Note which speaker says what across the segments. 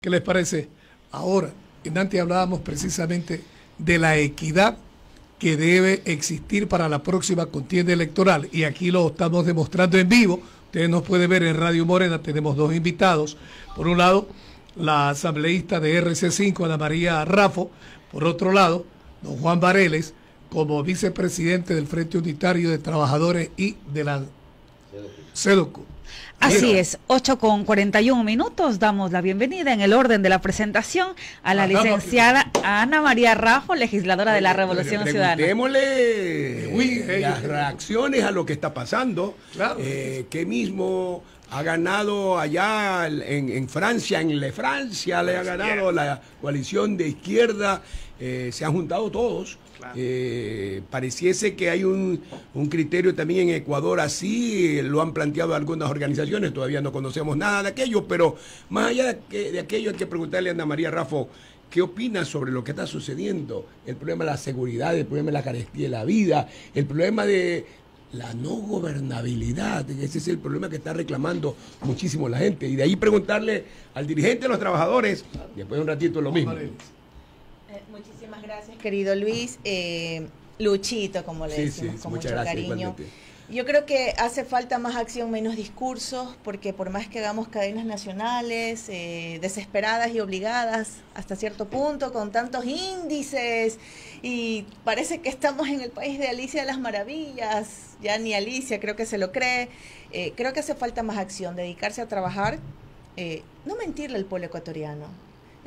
Speaker 1: ¿Qué les parece? Ahora, en antes hablábamos precisamente de la equidad que debe existir para la próxima contienda electoral y aquí lo estamos demostrando en vivo. Ustedes nos pueden ver en Radio Morena, tenemos dos invitados. Por un lado, la asambleísta de RC5, Ana María Rafo. Por otro lado, don Juan Vareles, como vicepresidente del Frente Unitario de Trabajadores y de la CEDOCU. Así es,
Speaker 2: 8 con 41 minutos, damos la bienvenida en el orden de la presentación a la licenciada Ana María Rajo, legisladora de la Revolución Ciudadana.
Speaker 3: Démosle eh, las reacciones a lo que está pasando, eh, que mismo ha ganado allá en, Francia, en Le Francia, le ha ganado la coalición de izquierda, eh, se han juntado todos eh, pareciese que hay un, criterio también en Ecuador así, eh, lo han planteado algunas organizaciones, todavía no conocemos nada de aquello, pero más allá de, aquello hay que preguntarle a Ana María Rafo, ¿Qué opina sobre lo que está sucediendo? El problema de la seguridad, el problema de la carestía de la vida, el problema de la no gobernabilidad. Ese es el problema que está reclamando muchísimo la gente. Y de ahí preguntarle al dirigente de los trabajadores, después de un ratito, lo mismo
Speaker 2: más gracias, querido Luis. Eh, Luchito, como le decimos, con mucho cariño. Yo creo que hace falta más acción, menos discursos, porque por más que hagamos cadenas nacionales, eh, desesperadas y obligadas hasta cierto punto, con tantos índices, y parece que estamos en el país de Alicia de las Maravillas, ya ni Alicia creo que se lo cree, eh, creo que hace falta más acción, dedicarse a trabajar, no mentirle al pueblo ecuatoriano,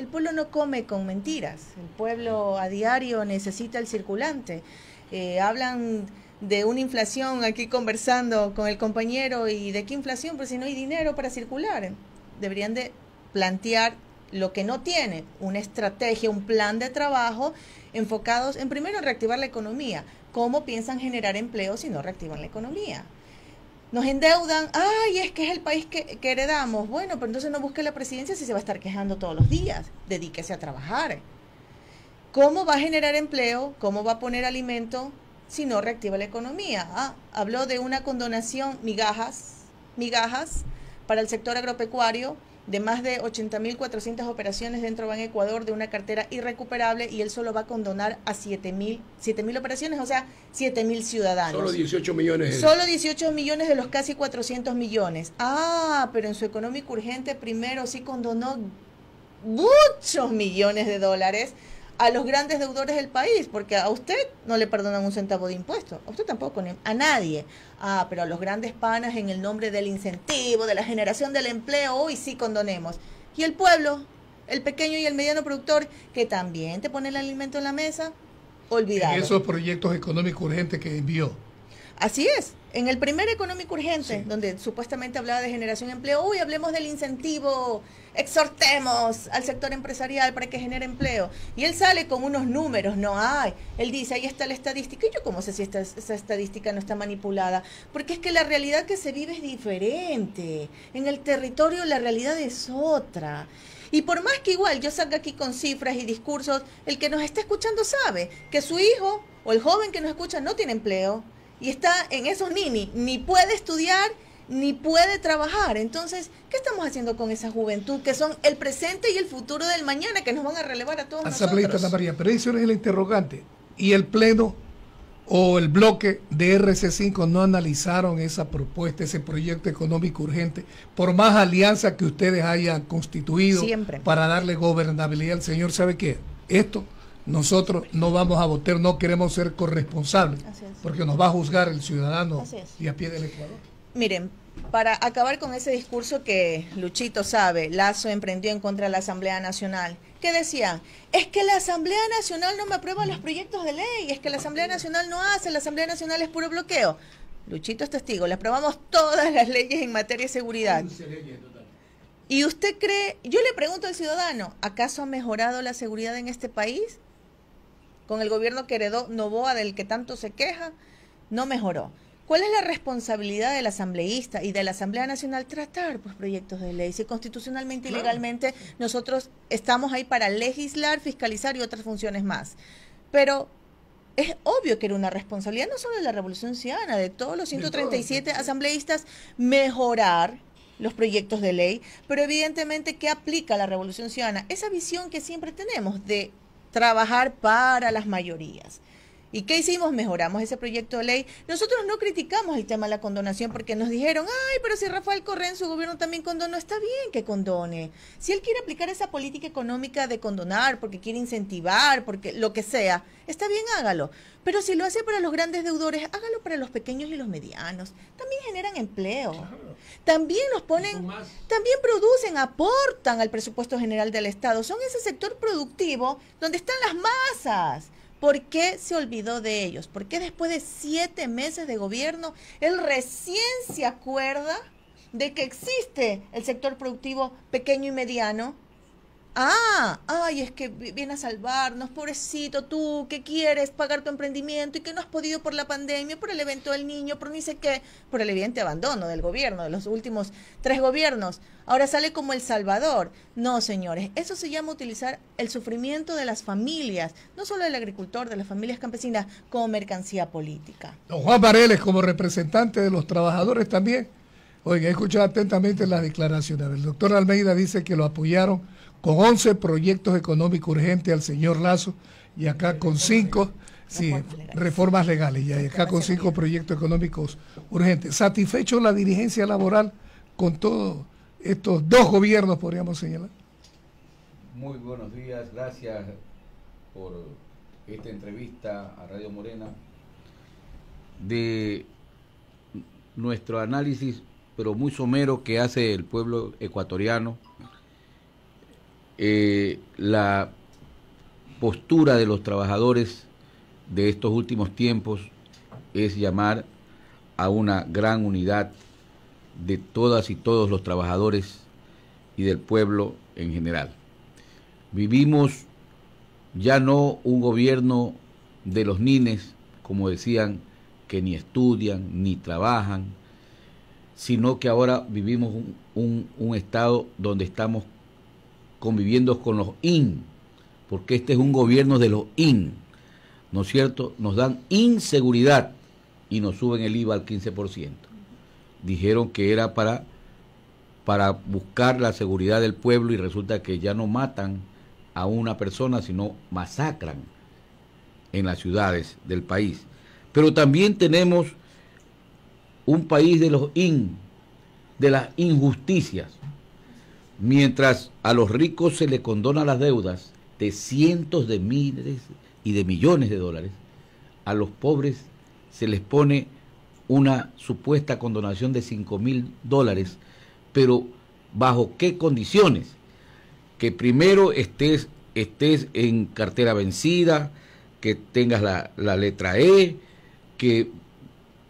Speaker 2: el pueblo no come con mentiras, el pueblo a diario necesita el circulante. Eh, hablan de una inflación aquí conversando con el compañero y de qué inflación, pero si no hay dinero para circular. Deberían de plantear lo que no tiene, una estrategia, un plan de trabajo enfocados en primero reactivar la economía. ¿Cómo piensan generar empleo si no reactivan la economía? nos endeudan, ay, es que es el país que, heredamos. Bueno, pero entonces no busque la presidencia si se va a estar quejando todos los días. Dedíquese a trabajar. ¿Cómo va a generar empleo? ¿Cómo va a poner alimento si no reactiva la economía? Ah, habló de una condonación, migajas, migajas para el sector agropecuario de más de 80.400 operaciones dentro Ban Ecuador de una cartera irrecuperable y él solo va a condonar a 7.000 operaciones, o sea, 7.000 ciudadanos. Solo 18 millones. Solo 18 millones de los casi 400 millones. Ah, pero en su económico urgente primero sí condonó muchos millones de dólares a los grandes deudores del país, porque a usted no le perdonan un centavo de impuesto, a usted tampoco, a nadie. Ah, pero a los grandes panas en el nombre del incentivo, de la generación del empleo, hoy sí condonemos. ¿Y el pueblo? El pequeño y el mediano productor, que también te pone el alimento en la mesa, olvidado. Y esos
Speaker 1: proyectos económicos urgentes que envió.
Speaker 2: Así es. En el primer económico urgente, donde supuestamente hablaba de generación de empleo, uy, hablemos del incentivo, exhortemos al sector empresarial para que genere empleo. Y él sale con unos números, no hay. Él dice, ahí está la estadística. Y yo cómo sé si esta, esa estadística no está manipulada. Porque es que la realidad que se vive es diferente. En el territorio la realidad es otra. Y por más que igual yo salga aquí con cifras y discursos, el que nos está escuchando sabe que su hijo o el joven que nos escucha no tiene empleo y está en esos nini, ni puede estudiar ni puede trabajar. Entonces, ¿qué estamos haciendo con esa juventud que son el presente y el futuro del mañana que nos van a relevar a todos esa nosotros? María,
Speaker 1: pero eso es el interrogante. ¿Y el pleno o el bloque de RC5 no analizaron esa propuesta, ese proyecto económico urgente, por más alianza que ustedes hayan constituido para darle gobernabilidad al señor? ¿Sabe qué? Esto nosotros no vamos a votar, no queremos ser corresponsables, porque nos va a juzgar el ciudadano y a pie del Ecuador.
Speaker 2: Miren, para acabar con ese discurso que Luchito sabe, Lazo emprendió en contra de la Asamblea Nacional, que decía, es que la Asamblea Nacional no me aprueba los proyectos de ley, es que la Asamblea Nacional no hace, la Asamblea Nacional es puro bloqueo. Luchito es testigo, le aprobamos todas las leyes en materia de seguridad. ¿Y usted cree, yo le pregunto al ciudadano, ¿acaso ha mejorado la seguridad en este país? con el gobierno que heredó Novoa del que tanto se queja, no mejoró. ¿Cuál es la responsabilidad del asambleísta y de la Asamblea Nacional tratar pues, proyectos de ley? Si constitucionalmente y legalmente nosotros estamos ahí para legislar, fiscalizar y otras funciones más. Pero es obvio que era una responsabilidad no solo de la Revolución Ciudadana, de todos los 137 asambleístas, mejorar los proyectos de ley, pero evidentemente, ¿qué aplica la Revolución Ciudadana? Esa visión que siempre tenemos de trabajar para las mayorías. ¿Y qué hicimos? Mejoramos ese proyecto de ley. Nosotros no criticamos el tema de la condonación porque nos dijeron, ay, pero si Rafael Correa en su gobierno también condonó, está bien que condone. Si él quiere aplicar esa política económica de condonar, porque quiere incentivar, porque lo que sea, está bien, hágalo. Pero si lo hace para los grandes deudores, hágalo para los pequeños y los medianos. También generan empleo. También nos ponen, también producen, aportan al presupuesto general del Estado. Son ese sector productivo donde están las masas. ¿Por qué se olvidó de ellos? ¿Por qué después de siete meses de gobierno, él recién se acuerda de que existe el sector productivo pequeño y mediano? Ah, ay, es que viene a salvarnos, pobrecito tú, que quieres pagar tu emprendimiento y que no has podido por la pandemia, por el evento del niño, por ni sé qué, por el evidente abandono del gobierno, de los últimos tres gobiernos. Ahora sale como el salvador. No, señores, eso se llama utilizar el sufrimiento de las familias, no solo del agricultor, de las familias campesinas, como mercancía política. Don Juan Vareles,
Speaker 1: como representante de los trabajadores también. Oiga, he escuchado atentamente las declaraciones. El doctor Almeida dice que lo apoyaron con 11 proyectos económicos urgentes al señor Lazo y acá con 5 reformas legales y acá con 5 proyectos económicos urgentes. Satisfecho la dirigencia laboral con todos estos dos gobiernos, podríamos señalar.
Speaker 4: Muy buenos días, gracias por esta entrevista a Radio Morena de nuestro análisis, pero muy somero, que hace el pueblo ecuatoriano eh, la postura de los trabajadores de estos últimos tiempos es llamar a una gran unidad de todas y todos los trabajadores y del pueblo en general. Vivimos ya no un gobierno de los nines, como decían, que ni estudian, ni trabajan, sino que ahora vivimos un, un estado donde estamos conviviendo con los IN, porque este es un gobierno de los IN, ¿no es cierto? Nos dan inseguridad y nos suben el IVA al 15%. Dijeron que era para, para buscar la seguridad del pueblo y resulta que ya no matan a una persona, sino masacran en las ciudades del país. Pero también tenemos un país de los IN, de las injusticias Mientras a los ricos se les condona las deudas de cientos de miles y de millones de dólares, a los pobres se les pone una supuesta condonación de 5 mil dólares, pero ¿bajo qué condiciones? Que primero estés, estés en cartera vencida, que tengas la, letra E, que,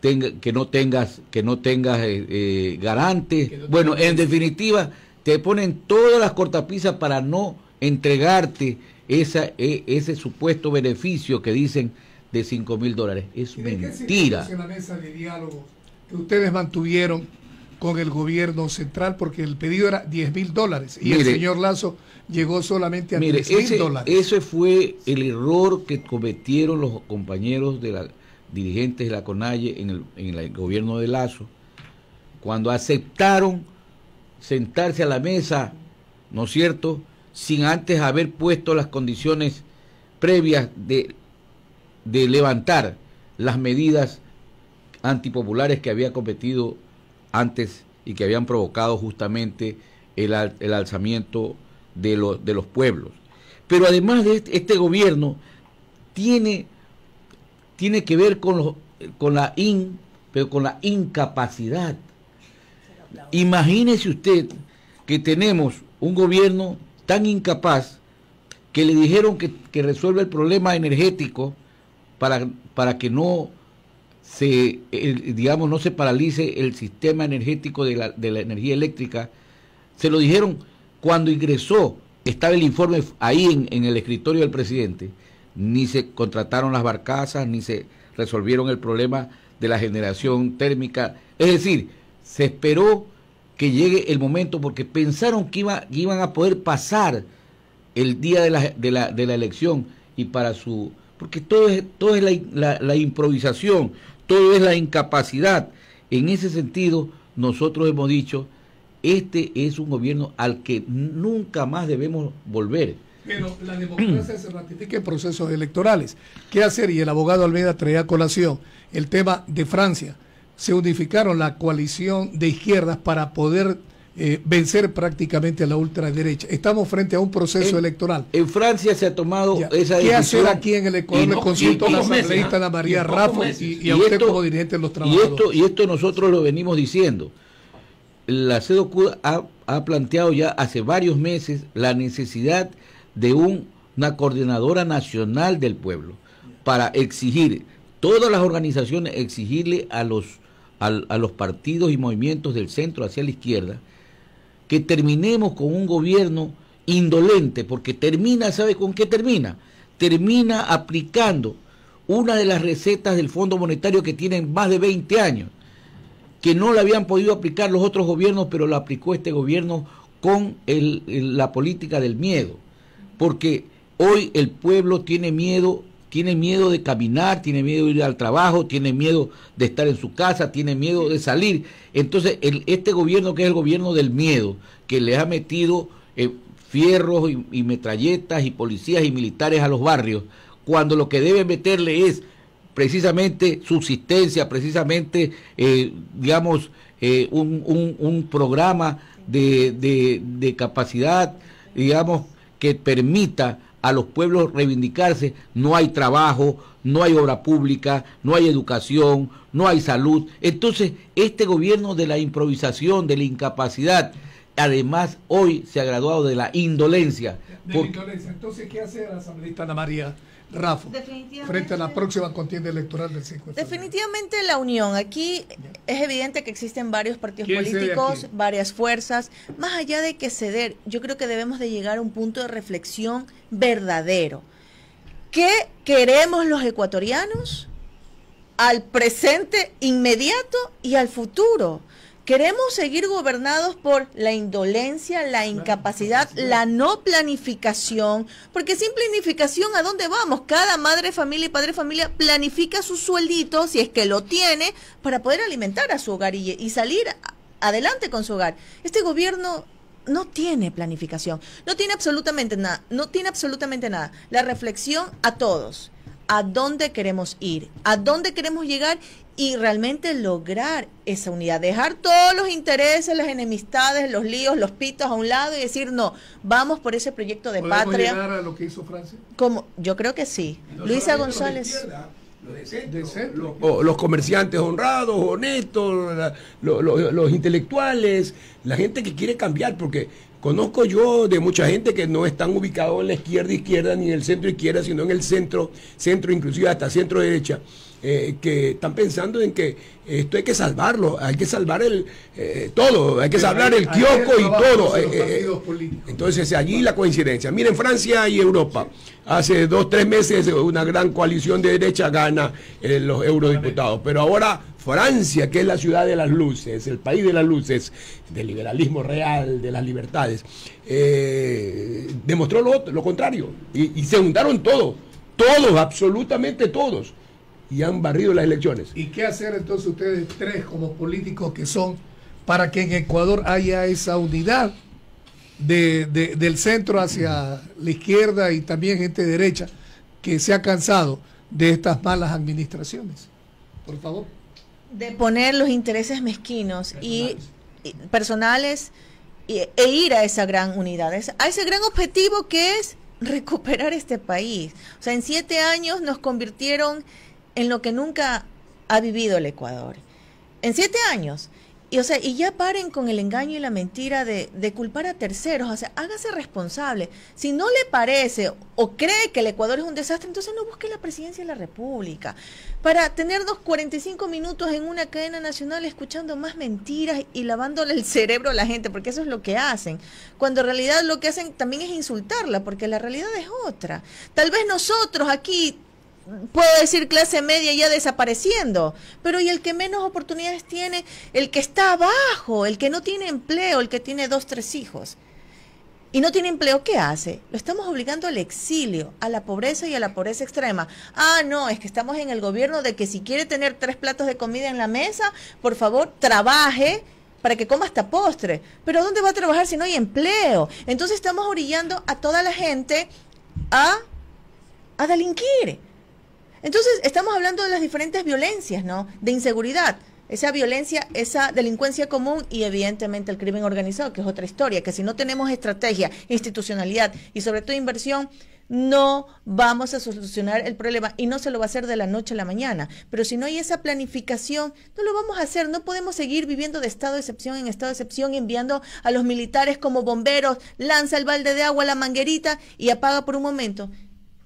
Speaker 4: tenga, que no tengas, que no tengas eh, eh, garantes. bueno, en definitiva te ponen todas las cortapisas para no entregarte esa, e, ese supuesto beneficio que dicen de 5 mil dólares. Es mentira.
Speaker 1: la mesa de diálogo que ustedes mantuvieron con el gobierno central? Porque el pedido era 10 mil dólares y el señor Lazo llegó solamente a mire, mil dólares.
Speaker 4: Ese fue el error que cometieron los compañeros de la dirigentes de la Conalle en el, en el gobierno de Lazo, cuando aceptaron sentarse a la mesa, ¿no es cierto?, sin antes haber puesto las condiciones previas de, de levantar las medidas antipopulares que había cometido antes y que habían provocado justamente el, alzamiento de, de los pueblos. Pero además de este, este gobierno tiene, tiene que ver con, con la in, pero con la incapacidad Imagínese usted que tenemos un gobierno tan incapaz que le dijeron que, que resuelve el problema energético para, para que no se, digamos, no se paralice el sistema energético de la, energía eléctrica. Se lo dijeron cuando ingresó, estaba el informe ahí en, en el escritorio del presidente, ni se contrataron las barcazas, ni se resolvieron el problema de la generación térmica. Es decir, se esperó que llegue el momento porque pensaron que, iba, iban a poder pasar el día de la, de la, de la elección y para su... Porque todo es, todo es la, improvisación, todo es la incapacidad. En ese sentido, nosotros hemos dicho, este es un gobierno al que nunca más debemos volver.
Speaker 1: Pero la democracia se ratifica
Speaker 4: en procesos electorales. ¿Qué hacer? Y el abogado
Speaker 1: Almeida traía a colación el tema de Francia se unificaron la coalición de izquierdas para poder eh, vencer prácticamente a la ultraderecha. Estamos frente a un
Speaker 4: proceso electoral. En Francia se ha tomado esa decisión. ¿Qué hacer aquí en el Ecuador? Le consultó la asambleísta ¿ah? Ana María Rafa y, a usted como dirigente de los trabajadores. Y esto, nosotros lo venimos diciendo. La CEDOCU ha, ha planteado ya hace varios meses la necesidad de un, una coordinadora nacional del pueblo para exigir, todas las organizaciones exigirle a los a los partidos y movimientos del centro hacia la izquierda, que terminemos con un gobierno indolente, porque termina, ¿sabe con qué termina? Termina aplicando una de las recetas del Fondo Monetario que tienen más de 20 años, que no la habían podido aplicar los otros gobiernos, pero la aplicó este gobierno con la política del miedo, porque hoy el pueblo tiene miedo tiene miedo de caminar, tiene miedo de ir al trabajo, tiene miedo de estar en su casa, tiene miedo de salir. Entonces, este gobierno que es el gobierno del miedo, que le ha metido eh, fierros y, metralletas y policías y militares a los barrios, cuando lo que debe meterle es precisamente subsistencia, precisamente, eh, digamos, eh, un, programa de capacidad, digamos, que permita a los pueblos reivindicarse, no hay trabajo, no hay obra pública, no hay educación, no hay salud. Entonces, este gobierno de la improvisación, de la incapacidad, además hoy se ha graduado de la indolencia.
Speaker 2: De indolencia. Entonces, ¿qué hace la asambleísta
Speaker 4: Ana María?
Speaker 1: Rafa,
Speaker 2: frente a la próxima
Speaker 1: contienda electoral del 5
Speaker 2: Definitivamente la unión. Aquí es evidente que existen varios partidos políticos, varias fuerzas. Más allá de que ceder, yo creo que debemos de llegar a un punto de reflexión verdadero. ¿Qué queremos los ecuatorianos? al presente inmediato y al futuro. Queremos seguir gobernados por la indolencia, la incapacidad, la no planificación, porque sin planificación, ¿a dónde vamos? Cada madre familia y padre familia planifica su sueldito, si es que lo tiene, para poder alimentar a su hogar y, y salir adelante con su hogar. Este gobierno no tiene planificación, no tiene absolutamente nada, no tiene absolutamente nada. La reflexión a todos a dónde queremos ir, a dónde queremos llegar y realmente lograr esa unidad, dejar todos los intereses, las enemistades, los líos, los pitos a un lado y decir, no, vamos por ese proyecto de patria. patria. llegar a lo que hizo Francia? yo creo que sí. Luisa González.
Speaker 3: Los, comerciantes honrados, honestos, los intelectuales, la gente que quiere cambiar, porque Conozco yo de mucha gente que no están ubicados en la izquierda izquierda ni en el centro izquierda, sino en el centro, centro inclusive hasta centro derecha, eh, que están pensando en que esto hay que salvarlo, hay que salvar el eh, todo, hay que salvar el kiosco y todo. Eh, entonces allí la coincidencia. Miren Francia y Europa hace dos, tres meses una gran coalición de derecha gana eh, los eurodiputados. Pero ahora Francia, que es la ciudad de las luces, el país de las luces, del liberalismo real, de las libertades, eh, demostró lo, contrario. Y, se juntaron todos, todos, absolutamente todos. Y han barrido las elecciones. ¿Y qué hacer entonces ustedes tres como políticos que son
Speaker 1: para que en Ecuador haya esa unidad? del centro hacia la izquierda y también gente derecha que se ha cansado de estas malas administraciones. Por favor.
Speaker 2: De poner los intereses mezquinos Y, personales e ir a esa gran unidad, a ese gran objetivo que es recuperar este país. O sea, en siete años nos convirtieron en lo que nunca ha vivido el Ecuador. En siete años. Y, o sea, y ya paren con el engaño y la mentira de, de, culpar a terceros. O sea, hágase responsable. Si no le parece o cree que el Ecuador es un desastre, entonces no busque la presidencia de la República. Para tener dos 45 minutos en una cadena nacional escuchando más mentiras y lavándole el cerebro a la gente, porque eso es lo que hacen. Cuando en realidad lo que hacen también es insultarla, porque la realidad es otra. Tal vez nosotros aquí puedo decir clase media ya desapareciendo, pero y el que menos oportunidades tiene, el que está abajo, el que no tiene empleo, el que tiene dos, tres hijos y no tiene empleo, ¿qué hace? Lo estamos obligando al exilio, a la pobreza y a la pobreza extrema. Ah, no, es que estamos en el gobierno de que si quiere tener tres platos de comida en la mesa, por favor, trabaje para que coma hasta postre. Pero ¿dónde va a trabajar si no hay empleo? Entonces estamos orillando a toda la gente a, a delinquir. Entonces, estamos hablando de las diferentes violencias, ¿no? De inseguridad, esa violencia, esa delincuencia común y evidentemente el crimen organizado, que es otra historia, que si no tenemos estrategia, institucionalidad y sobre todo inversión, no vamos a solucionar el problema y no se lo va a hacer de la noche a la mañana. Pero si no hay esa planificación, no lo vamos a hacer. No podemos seguir viviendo de estado de excepción en estado de excepción, enviando a los militares como bomberos, lanza el balde de agua a la manguerita y apaga por un momento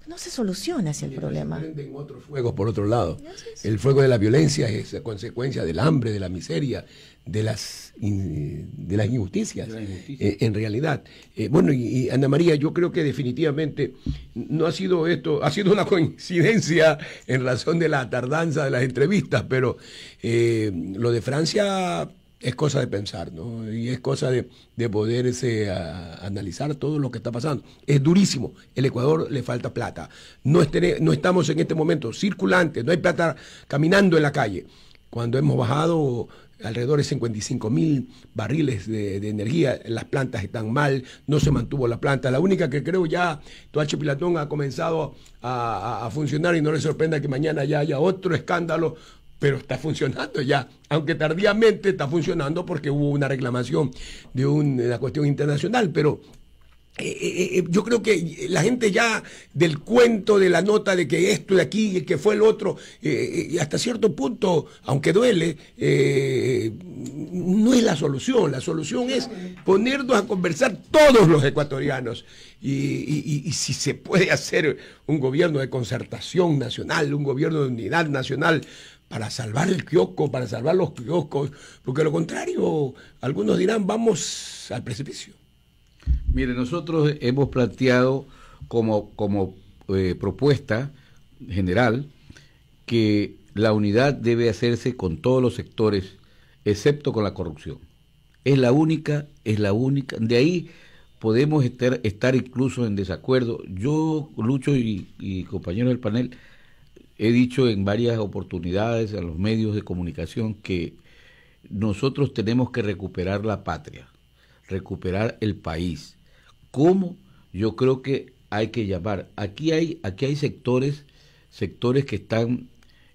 Speaker 2: no se soluciona ese el problema. Prenden otros fuegos por otro lado.
Speaker 3: el fuego de la violencia es consecuencia del hambre, de la miseria, de las, de las injusticias, eh, en realidad. Eh, bueno, y, Ana María, yo creo que definitivamente no ha sido esto, ha sido una coincidencia en razón de la tardanza de las entrevistas, pero eh, lo de Francia es cosa de pensar, ¿no? Y es cosa de, de poder ah, analizar todo lo que está pasando. Es durísimo. El Ecuador le falta plata. No, no estamos en este momento circulantes, no hay plata caminando en la calle. Cuando hemos bajado alrededor de 55 mil barriles de, energía, las plantas están mal, no se mantuvo la planta. La única que creo ya, Toache Pilatón ha comenzado a, a funcionar y no le sorprenda que mañana ya haya otro escándalo pero está funcionando ya, aunque tardíamente está funcionando porque hubo una reclamación de una cuestión internacional, pero eh, eh, eh, yo creo que la gente ya del cuento, de la nota de que esto de aquí y que fue el otro, hasta cierto punto, aunque duele, no es la solución. La solución es ponernos a conversar todos los ecuatorianos. Y, y, si se puede hacer un gobierno de concertación nacional, un gobierno de unidad nacional, para salvar el kiosco, para salvar los kioscos, porque lo contrario, algunos dirán, vamos al precipicio.
Speaker 4: Mire, nosotros hemos planteado como, como eh, propuesta general que la unidad debe hacerse con todos los sectores, excepto con la corrupción. Es la única, es la única. De ahí podemos estar, estar incluso en desacuerdo. Yo, Lucho y, y compañeros del panel, He dicho en varias oportunidades a los medios de comunicación que nosotros tenemos que recuperar la patria, recuperar el país. ¿Cómo? Yo creo que hay que llamar. Aquí hay, aquí hay sectores, sectores que están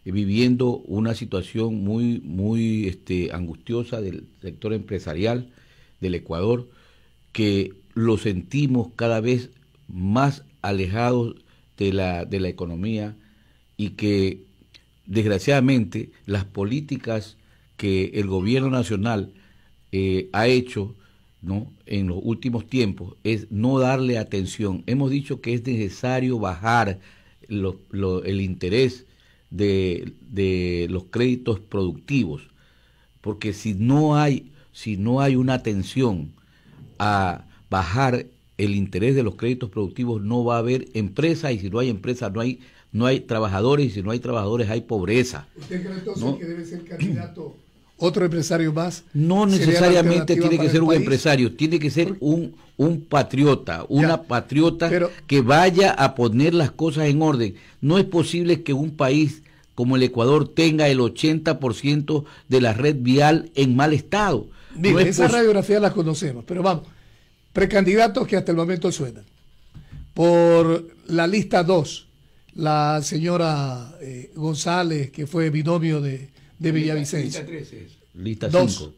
Speaker 4: viviendo una situación muy, muy este, angustiosa del sector empresarial del Ecuador, que lo sentimos cada vez más alejados de la, de la economía, y que desgraciadamente las políticas que el gobierno nacional eh, ha hecho ¿no? en los últimos tiempos es no darle atención. Hemos dicho que es necesario bajar el interés de, de, los créditos productivos, porque si no hay, si no hay una atención a bajar el interés de los créditos productivos, no va a haber empresa, y si no hay empresa no hay no hay trabajadores y si no hay trabajadores hay pobreza. ¿Usted cree entonces que
Speaker 1: debe ser candidato otro empresario más? No necesariamente tiene que ser un
Speaker 4: empresario, tiene que ser un, un patriota, una patriota que vaya a poner las cosas en orden. No es posible que un país como el Ecuador tenga el 80% de la red vial en mal estado. Mire, esa
Speaker 1: esas las conocemos, pero vamos, precandidatos que hasta el momento suenan. Por la lista 2, la señora eh, González, que fue binomio de, de Villavicencio. Lista 3 es. Lista 5.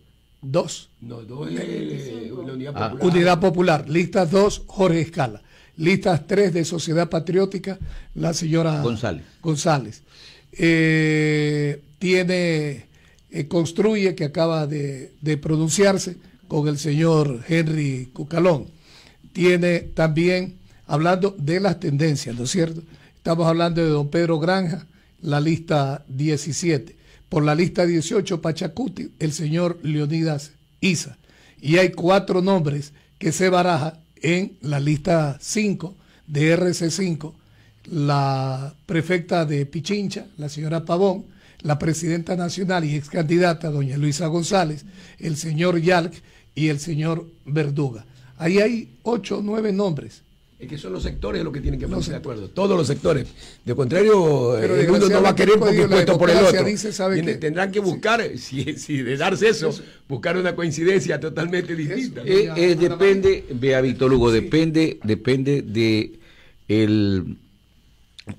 Speaker 1: Dos. No, dos Unidad ah. Popular. Unidad Popular. Lista 2, Jorge Escala. Lista 3 de Sociedad Patriótica, la señora González. González. Eh, tiene, eh, construye, que acaba de, de, pronunciarse con el señor Henry Cucalón. Tiene también, hablando de las tendencias, ¿no es cierto? Estamos hablando de don Pedro Granja, la lista 17. Por la lista 18, Pachacuti, el señor Leonidas Isa. Y hay cuatro nombres que se barajan en la lista 5 de RC5. La prefecta de Pichincha, la señora Pavón, la presidenta nacional y ex candidata, doña Luisa González, el señor Yalc y el señor Verduga. Ahí hay ocho o nueve nombres
Speaker 3: es que son los sectores los que tienen que ponerse de acuerdo. Todos los sectores. De contrario, eh, el mundo no va a querer porque puesto por el otro. tendrán que buscar, eh, si, si, de darse eso, buscar una coincidencia totalmente distinta. Eh, depende,
Speaker 4: vea Víctor depende, depende de el,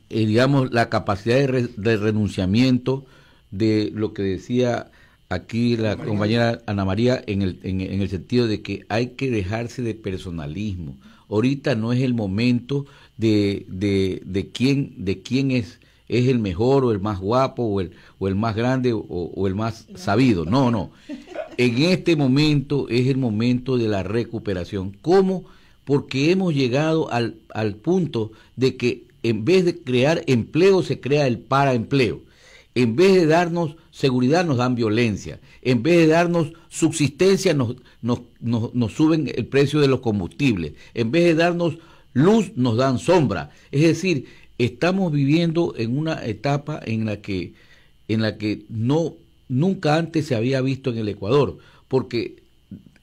Speaker 4: digamos, la capacidad de, renunciamiento de lo que decía aquí la compañera Ana María en el, en el, sentido de que hay que dejarse de personalismo ahorita no es el momento de, de, de quién, de quién es, es el mejor o el más guapo o el, más grande o, el más sabido. No, no. En este momento es el momento de la recuperación. ¿Cómo? Porque hemos llegado al, al punto de que en vez de crear empleo se crea el paraempleo. En vez de darnos seguridad nos dan violencia. En vez de darnos subsistencia, nos, nos, nos, nos suben el precio de los combustibles. En vez de darnos luz, nos dan sombra. Es decir, estamos viviendo en una etapa en la que, en la que no, nunca antes se había visto en el Ecuador, porque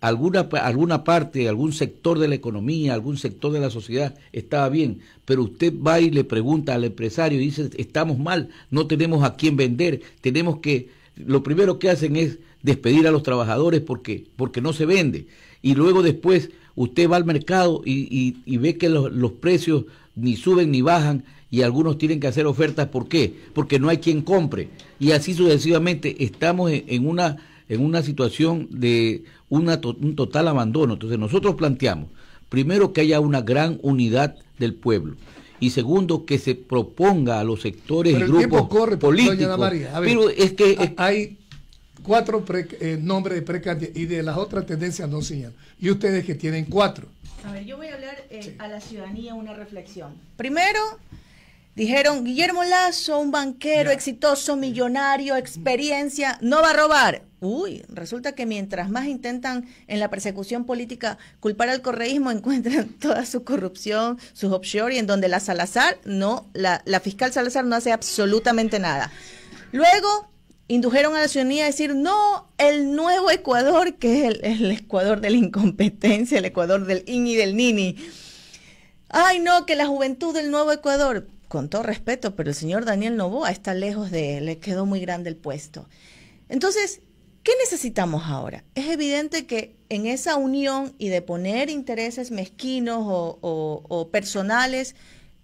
Speaker 4: alguna, alguna parte, algún sector de la economía, algún sector de la sociedad estaba bien, pero usted va y le pregunta al empresario y dice, estamos mal, no tenemos a quién vender, tenemos que, lo primero que hacen es despedir a los trabajadores porque, porque no se vende. Y luego después usted va al mercado y, y, ve que los, los precios ni suben ni bajan y algunos tienen que hacer ofertas. ¿Por qué? Porque no hay quien compre. Y así sucesivamente estamos en una, en una situación de un total abandono. Entonces nosotros planteamos, primero, que haya una gran unidad del pueblo y segundo que se proponga a los sectores y grupos corre, políticos.
Speaker 1: es que hay cuatro eh, nombres de precandidatos y de las otras
Speaker 2: tendencias no señalan. Y ustedes que tienen cuatro. A ver, yo voy a hablar eh, a la ciudadanía una reflexión. Primero, dijeron Guillermo Lazo, un banquero exitoso, millonario, experiencia, no va a robar. Uy, resulta que mientras más intentan en la persecución política culpar al correísmo, encuentran toda su corrupción, sus offshore, y en donde la Salazar, no, la, fiscal Salazar no hace absolutamente nada. Luego indujeron a la ciudadanía a decir, no, el nuevo Ecuador, que es el, Ecuador de la incompetencia, el Ecuador del IN y del nini. Ay, no, que la juventud del nuevo Ecuador, con todo respeto, pero el señor Daniel Novoa está lejos de él, le quedó muy grande el puesto. Entonces, ¿Qué necesitamos ahora? Es evidente que en esa unión y de poner intereses mezquinos o, personales,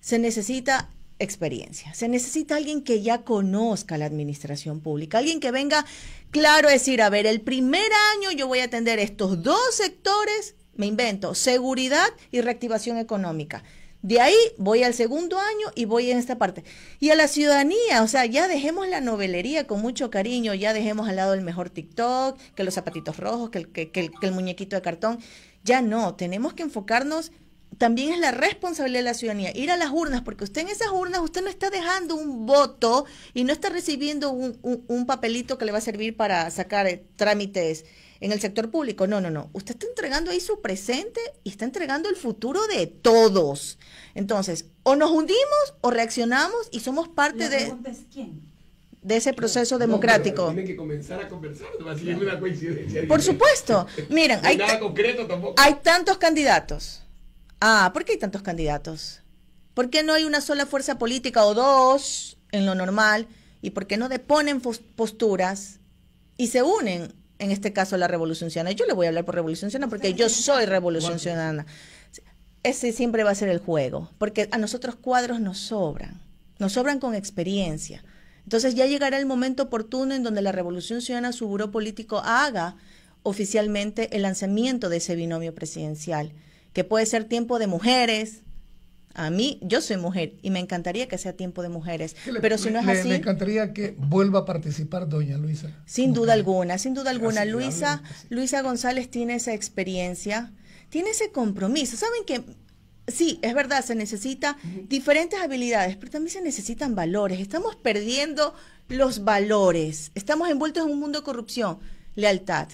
Speaker 2: se necesita experiencia. Se necesita alguien que ya conozca la administración pública, alguien que venga claro a decir, a ver, el primer año yo voy a atender estos dos sectores, me invento, seguridad y reactivación económica. De ahí voy al segundo año y voy en esta parte. Y a la ciudadanía, o sea, ya dejemos la novelería con mucho cariño, ya dejemos al lado el mejor TikTok, que los zapatitos rojos, que el, el, muñequito de cartón. Ya no, tenemos que enfocarnos también es la responsabilidad de la ciudadanía ir a las urnas, porque usted en esas urnas usted no está dejando un voto y no está recibiendo un, papelito que le va a servir para sacar eh, trámites en el sector público. No, no, no. Usted está entregando ahí su presente y está entregando el futuro de todos. Entonces, o nos hundimos o reaccionamos y somos parte de... de ese proceso democrático.
Speaker 3: Por supuesto. Miren, hay, hay
Speaker 2: tantos candidatos. Ah, ¿por qué hay tantos candidatos? ¿Por qué no hay una sola fuerza política o dos en lo normal? ¿Y por qué no deponen posturas y se unen en este caso la Revolución Ciudadana. Yo le voy a hablar por Revolución Ciudadana porque yo soy Revolución Ciudadana. Ese siempre va a ser el juego, porque a nosotros cuadros nos sobran, nos sobran con experiencia. Entonces ya llegará el momento oportuno en donde la Revolución Ciudadana, su buró político, haga oficialmente el lanzamiento de ese binomio presidencial, que puede ser tiempo de mujeres, a mí, yo soy mujer y me encantaría que sea tiempo de mujeres, pero si no es así... Me encantaría que
Speaker 1: vuelva a participar doña Luisa.
Speaker 2: Sin duda alguna, sin duda alguna. Luisa, Luisa González tiene esa experiencia, tiene ese compromiso. ¿Saben que Sí, es verdad, se necesitan diferentes habilidades, pero también se necesitan valores. Estamos perdiendo los valores. Estamos envueltos en un mundo de corrupción, lealtad,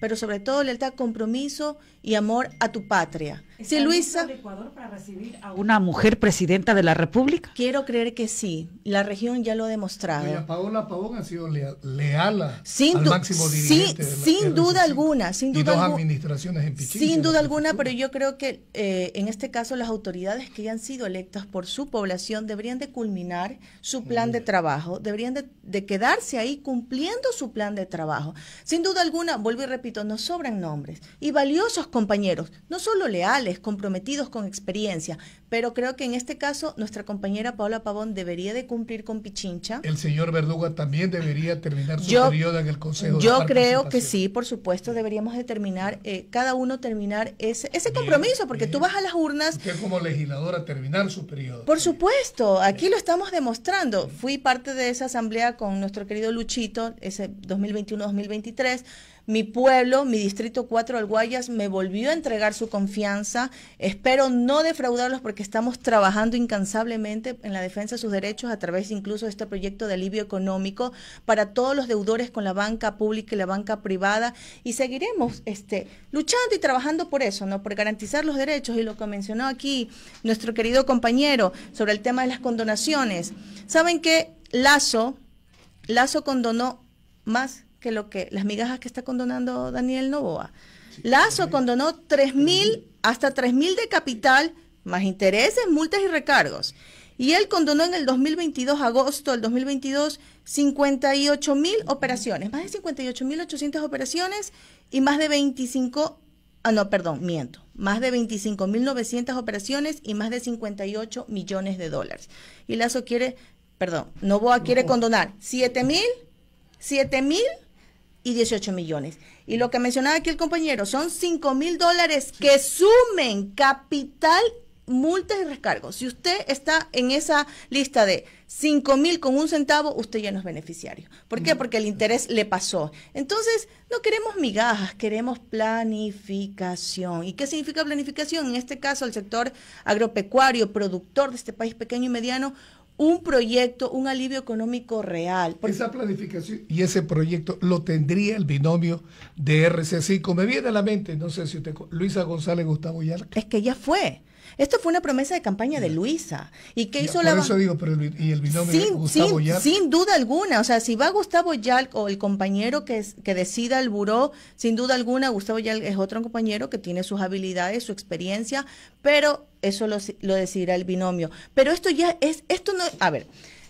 Speaker 2: pero sobre todo lealtad, compromiso y amor a tu patria. Si Luisa. De Ecuador para recibir a una mujer presidenta de la República? Quiero creer que sí. La región ya lo ha demostrado. a Paola Pavón ha sido leal, a, sin al máximo dirigente. Sí, sin duda alguna. Sin duda y dos
Speaker 1: administraciones en Sin duda
Speaker 2: alguna, pero yo creo que eh, en este caso las autoridades que ya han sido electas por su población deberían de culminar su plan de mm. trabajo, deberían de, quedarse ahí cumpliendo su plan de trabajo. Sin duda alguna, vuelvo y repito, no sobran nombres y valiosos compañeros, no solo leales, comprometidos con experiencia, pero creo que en este caso nuestra compañera Paula Pavón debería de cumplir con Pichincha. El
Speaker 1: señor Verduga también debería terminar su periodo en el Consejo. Yo creo que
Speaker 2: sí, por supuesto, deberíamos determinar terminar, eh, cada uno terminar ese, ese compromiso, porque tú vas a las urnas. Usted
Speaker 1: como legisladora terminar su periodo.
Speaker 2: Por supuesto, aquí lo estamos demostrando. Fui parte de esa asamblea con nuestro querido Luchito, ese 2021-2023 mi pueblo, mi distrito 4 del Guayas, me volvió a entregar su confianza. Espero no defraudarlos porque estamos trabajando incansablemente en la defensa de sus derechos a través incluso de este proyecto de alivio económico para todos los deudores con la banca pública y la banca privada. Y seguiremos este, luchando y trabajando por eso, ¿no? Por garantizar los derechos y lo que mencionó aquí nuestro querido compañero sobre el tema de las condonaciones. ¿Saben qué? Lazo, Lazo condonó más que lo que las migajas que está condonando Daniel Novoa. Lazo condonó 3 mil, hasta 3.000 mil de capital, más intereses, multas y recargos. Y él condonó en el 2022, agosto del 2022, 58 mil operaciones, más de 58 mil 800 operaciones y más de 25, ah, no, perdón, miento, más de 25 mil 900 operaciones y más de 58 millones de dólares. Y Lazo quiere, perdón, Novoa quiere condonar 7 mil, 7 mil y 18 millones. Y lo que mencionaba aquí el compañero, son 5 mil dólares que sumen capital, multas y rescargos. Si usted está en esa lista de 5 mil con un centavo, usted ya no es beneficiario. ¿Por qué? Porque el interés le pasó. Entonces, no queremos migajas, queremos planificación. ¿Y qué significa planificación? En este caso, el sector agropecuario, productor de este país pequeño y mediano, un proyecto, un alivio económico real. Esa planificación y
Speaker 1: ese proyecto lo tendría el binomio de RC5. Me viene a la
Speaker 2: mente, no sé si usted, Luisa González Gustavo Yarca. Es que ya fue. Esto fue una promesa de campaña de mm. Luisa. ¿Y qué hizo la.? Por eso digo, pero
Speaker 1: el, y el binomio sin, Gustavo sin, sin
Speaker 2: duda alguna. O sea, si va Gustavo Yalc o el compañero que, que decida el buró, sin duda alguna, Gustavo Yalc es otro compañero que tiene sus habilidades, su experiencia, pero eso lo, lo decidirá el binomio. Pero esto ya es. Esto no. A ver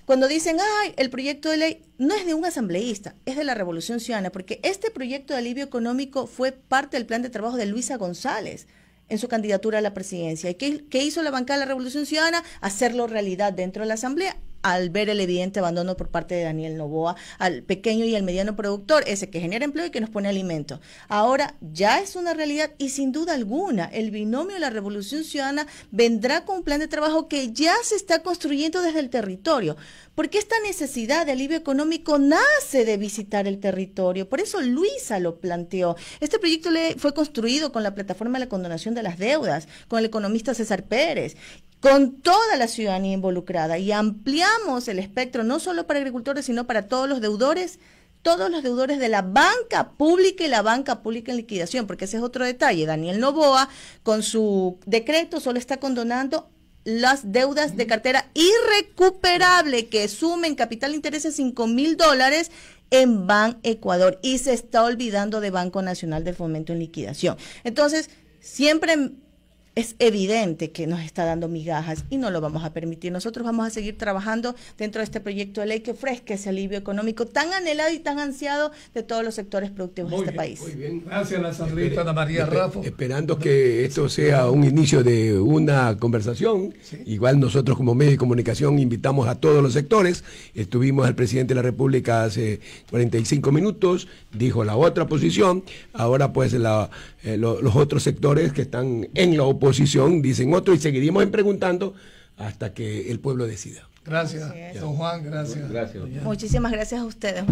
Speaker 2: cuando dicen, ay, el proyecto de ley no es de un asambleísta, es de la Revolución Ciudadana, porque este proyecto de alivio económico fue parte del plan de trabajo de Luisa González, en su candidatura a la presidencia. ¿Y qué, hizo la bancada de la Revolución Ciudadana? Hacerlo realidad dentro de la Asamblea al ver el evidente abandono por parte de Daniel Novoa al pequeño y al mediano productor, ese que genera empleo y que nos pone alimento. Ahora ya es una realidad y sin duda alguna el binomio de la Revolución Ciudadana vendrá con un plan de trabajo que ya se está construyendo desde el territorio, porque esta necesidad de alivio económico nace de visitar el territorio. Por eso Luisa lo planteó. Este proyecto fue construido con la plataforma de la condonación de las deudas, con el economista César Pérez, con toda la ciudadanía involucrada y ampliamos el espectro no solo para agricultores, sino para todos los deudores, todos los deudores de la banca pública y la banca pública en liquidación, porque ese es otro detalle. Daniel Novoa, con su decreto, solo está condonando las deudas de cartera irrecuperable que sumen capital intereses cinco mil dólares en Ban Ecuador y se está olvidando de Banco Nacional de Fomento en liquidación. Entonces, siempre es evidente que nos está dando migajas y no lo vamos a permitir. Nosotros vamos a seguir trabajando dentro de este proyecto de ley que ofrezca ese alivio económico tan anhelado y tan ansiado de todos los sectores productivos de este país. Muy bien,
Speaker 3: gracias la salida, Ana María Rafa, Esperando que esto sea un inicio de una conversación. Igual nosotros como medio de comunicación invitamos a todos los sectores. Estuvimos al presidente de la República hace 45 minutos, dijo la otra posición. Ahora pues eh, los otros sectores que están en la oposición dicen otros, y seguiremos preguntando hasta que el pueblo decida.
Speaker 2: Gracias, don Juan, gracias. Muchísimas gracias a ustedes,